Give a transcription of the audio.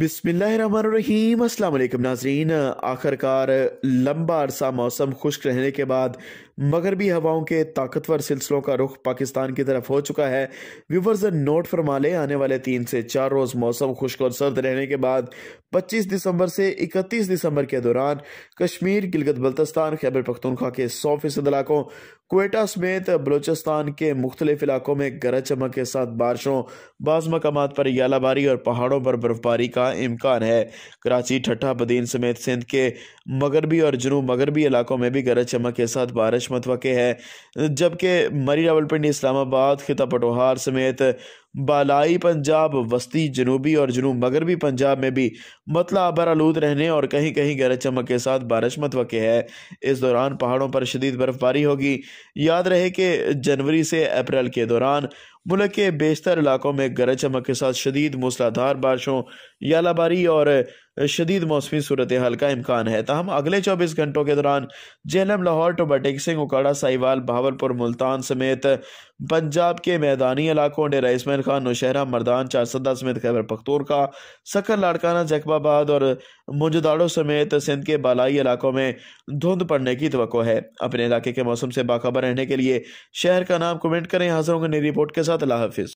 बिसमीम अल्लाम नाजरीन आखिरकार लंबा अरसा मौसम खुश्क रहने के बाद मगरबी हवाओं के ताकतवर सिलसिलों का रुख पाकिस्तान की तरफ हो चुका है व्यूवर्स नोट फरमा लें आने वाले तीन से चार रोज़ मौसम खुश्क और सर्द रहने के बाद 25 दिसंबर से 31 दिसंबर के दौरान कश्मीर गिलगित बल्तिस्तान खैबर पख्तूनख्वा के सौ फीसद इलाकों कोयटा समेत बलूचिस्तान के मुख्तलिफ इलाकों में गरज चमक के साथ बारिशों बाज़ मकाम पर यालाबारी और पहाड़ों पर बर्फबारी का इम्कान है कराची ठट्ठा बदीन समेत सिंध के मगरबी और जनूब मगरबी इलाकों में भी गरज चमक के साथ बारिश मतवक है जबकि मरी रावलपिंडी इस्लामाबाद खिता पटोहार समेत बालाई पंजाब वस्ती जनूबी और जनूब मगरबी पंजाब में भी मतला आबर आलूद रहने और कहीं कहीं गरज चमक के साथ बारिश मतवक है इस दौरान पहाड़ों पर शदीद बर्फबारी होगी याद रहे कि जनवरी से अप्रैल के दौरान मुल्क के बेशतर इलाकों में गरज चमक के साथ शदीद मूसलाधार बारिशों यालाबारी और शदीद मौसमी सूरत हाल का इम्कान है तहम अगले चौबीस घंटों के दौरान जेलम लाहौर टोबाटिक सिंह उकाड़ा साहिवाल भावलपुर मुल्तान समेत पंजाब के मैदानी इलाकों डेरा इसमैन खान नौशहरा मरदान चारसदा समेत खैबर का सकर लाड़काना जकबाबाद और मुंजदाड़ो समेत सिंध के बालाई इलाकों में धुंध पड़ने की तो है अपने इलाके के मौसम से बाखबर रहने के लिए शहर का नाम कमेंट करें हाजिर होंगे नई रिपोर्ट के साथ साथ अल्लाह हाफिज़